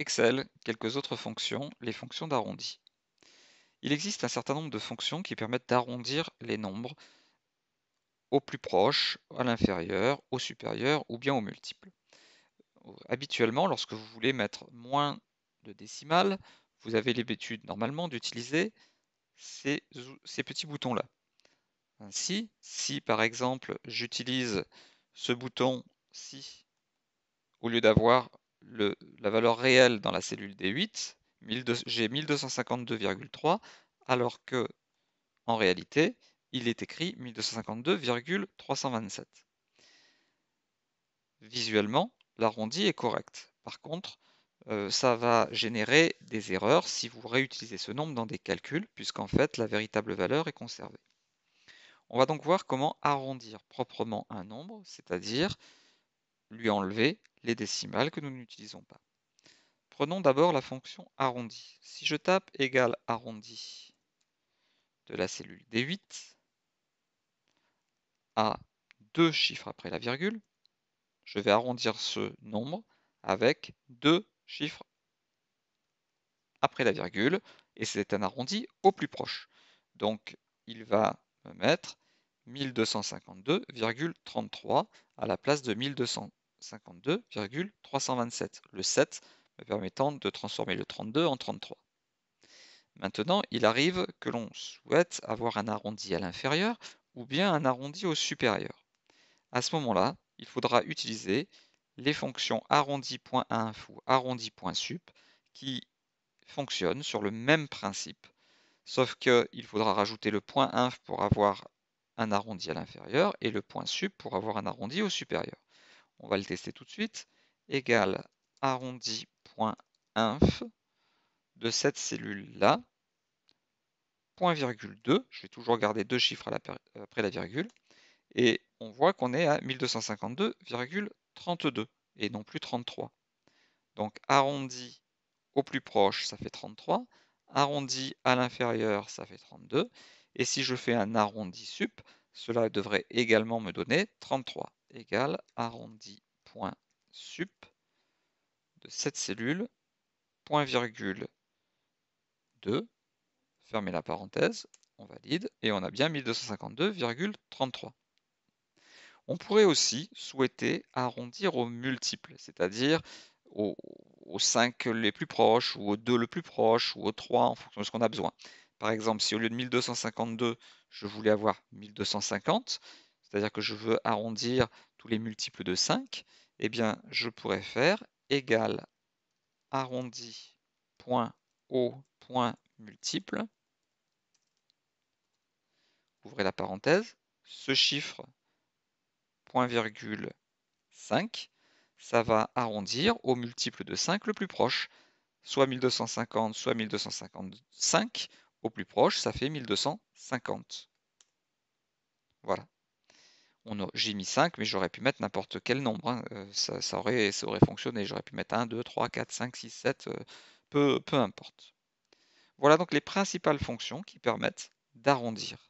Excel quelques autres fonctions, les fonctions d'arrondi. Il existe un certain nombre de fonctions qui permettent d'arrondir les nombres au plus proche, à l'inférieur, au supérieur ou bien au multiple. Habituellement, lorsque vous voulez mettre moins de décimales, vous avez l'habitude normalement d'utiliser ces, petits boutons-là. Ainsi, si par exemple j'utilise ce bouton ci au lieu d'avoir la valeur réelle dans la cellule D8, j'ai 1252,3, alors que en réalité, il est écrit 1252,327. Visuellement, l'arrondi est correct. Par contre, euh, ça va générer des erreurs si vous réutilisez ce nombre dans des calculs, puisqu'en fait, la véritable valeur est conservée. On va donc voir comment arrondir proprement un nombre, c'est-à-dire lui enlever les décimales que nous n'utilisons pas. Prenons d'abord la fonction arrondie. Si je tape égal arrondi de la cellule D8 à deux chiffres après la virgule, je vais arrondir ce nombre avec deux chiffres après la virgule, et c'est un arrondi au plus proche. Donc il va me mettre 1252,33 à la place de 1200. 52,327, le 7 me permettant de transformer le 32 en 33. Maintenant, il arrive que l'on souhaite avoir un arrondi à l'inférieur ou bien un arrondi au supérieur. À ce moment-là, il faudra utiliser les fonctions arrondi.inf ou arrondi.sup qui fonctionnent sur le même principe, sauf qu'il faudra rajouter le point .inf pour avoir un arrondi à l'inférieur et le point .sup pour avoir un arrondi au supérieur on va le tester tout de suite, égale arrondi.inf de cette cellule-là, point virgule 2, je vais toujours garder deux chiffres euh, après la virgule, et on voit qu'on est à 1252,32 et non plus 33. Donc arrondi au plus proche, ça fait 33, arrondi à l'inférieur, ça fait 32, et si je fais un arrondi sup, cela devrait également me donner 33 égale arrondi.sup de cette cellule, point virgule 2, fermez la parenthèse, on valide, et on a bien 1252,33. On pourrait aussi souhaiter arrondir au multiple, c'est-à-dire au 5 les plus proches, ou au 2 le plus proche, ou au 3 en fonction de ce qu'on a besoin. Par exemple, si au lieu de 1252, je voulais avoir 1250, c'est-à-dire que je veux arrondir tous les multiples de 5, eh bien, je pourrais faire égal arrondi point au point multiple, ouvrez la parenthèse, ce chiffre point virgule 5, ça va arrondir au multiple de 5 le plus proche, soit 1250, soit 1255, au plus proche, ça fait 1250. Voilà j'ai mis 5, mais j'aurais pu mettre n'importe quel nombre. Hein. Euh, ça, aurait, ça, aurait, fonctionné. J'aurais pu mettre 1, 2, 3, 4, 5, 6, 7, peu importe. Voilà donc les principales fonctions qui permettent d'arrondir.